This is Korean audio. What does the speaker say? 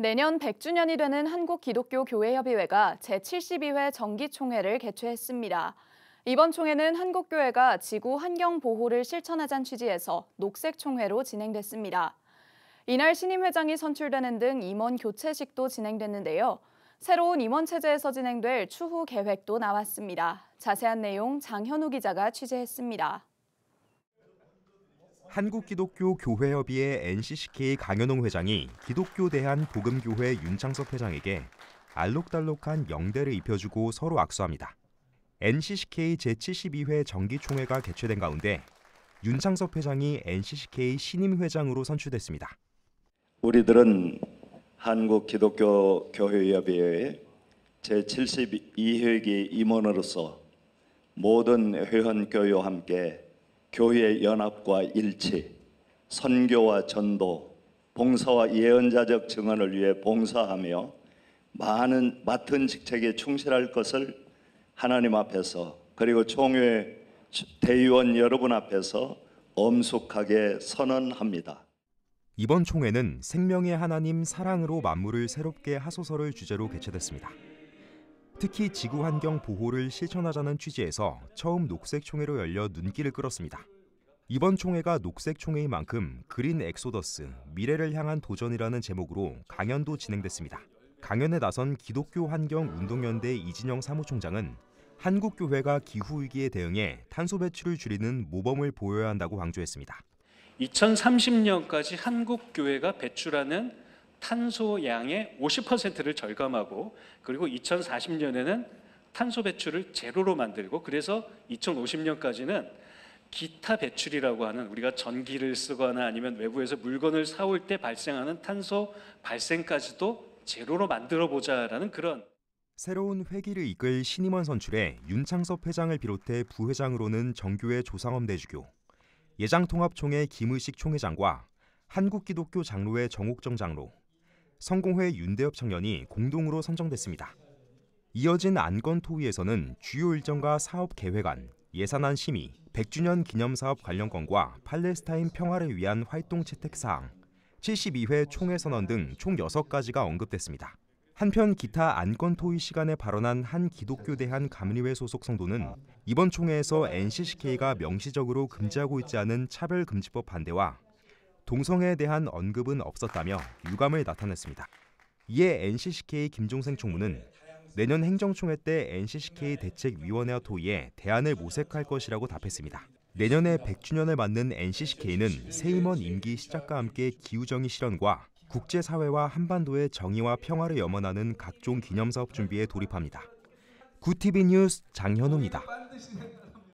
내년 100주년이 되는 한국기독교교회협의회가 제72회 정기총회를 개최했습니다. 이번 총회는 한국교회가 지구 환경 보호를 실천하자는 취지에서 녹색총회로 진행됐습니다. 이날 신임 회장이 선출되는 등 임원 교체식도 진행됐는데요. 새로운 임원 체제에서 진행될 추후 계획도 나왔습니다. 자세한 내용 장현우 기자가 취재했습니다. 한국기독교 교회협의회 NCCK 강현웅 회장이 기독교 대한 복음교회 윤창섭 회장에게 알록달록한 영대를 입혀주고 서로 악수합니다. NCCK 제72회 정기총회가 개최된 가운데 윤창섭 회장이 NCCK 신임 회장으로 선출됐습니다. 우리들은 한국 기독교 교회협의회 제72회기 임원으로서 모든 회원교회와 함께 교회 연합과 일치, 선교와 전도, 봉사와 예언자적 증언을 위해 봉사하며 많은 맡은 직책에 충실할 것을 하나님 앞에서 그리고 총회 대의원 여러분 앞에서 엄숙하게 선언합니다. 이번 총회는 생명의 하나님 사랑으로 만물을 새롭게 하소서를 주제로 개최됐습니다. 특히 지구 환경 보호를 실천하자는 취지에서 처음 녹색 총회로 열려 눈길을 끌었습니다. 이번 총회가 녹색 총회인 만큼 그린 엑소더스 미래를 향한 도전이라는 제목으로 강연도 진행됐습니다. 강연에 나선 기독교 환경 운동연대 이진영 사무총장은 한국 교회가 기후 위기에 대응해 탄소 배출을 줄이는 모범을 보여야 한다고 강조했습니다. 2030년까지 한국 교회가 배출하는 탄소 양의 50%를 절감하고 그리고 2040년에는 탄소 배출을 제로로 만들고 그래서 2050년까지는 기타 배출이라고 하는 우리가 전기를 쓰거나 아니면 외부에서 물건을 사올 때 발생하는 탄소 발생까지도 제로로 만들어 보자라는 그런 새로운 회기를 이끌 신임원 선출에 윤창섭 회장을 비롯해 부회장으로는 정규회 조상엄 대주교, 예장통합총회 김의식 총회장과 한국기독교 장로의 정옥정 장로, 성공회 윤대엽 청년이 공동으로 선정됐습니다. 이어진 안건 토의에서는 주요 일정과 사업 계획안, 예산안 심의, 100주년 기념사업 관련 건과 팔레스타인 평화를 위한 활동 채택 사항, 72회 총회 선언 등 총 6가지가 언급됐습니다. 한편 기타 안건 토의 시간에 발언한 한 기독교 대한 감리회 소속 성도는 이번 총회에서 NCCK가 명시적으로 금지하고 있지 않은 차별 금지법 반대와 동성애에 대한 언급은 없었다며 유감을 나타냈습니다. 이에 NCCK 김종생 총무는 내년 행정총회 때 NCCK 대책위원회와 토의해 대안을 모색할 것이라고 답했습니다. 내년에 100주년을 맞는 NCCK는 새 임원 임기 시작과 함께 기후정의 실현과 국제사회와 한반도의 정의와 평화를 염원하는 각종 기념사업 준비에 돌입합니다. 구 t v 뉴스 장현우입니다.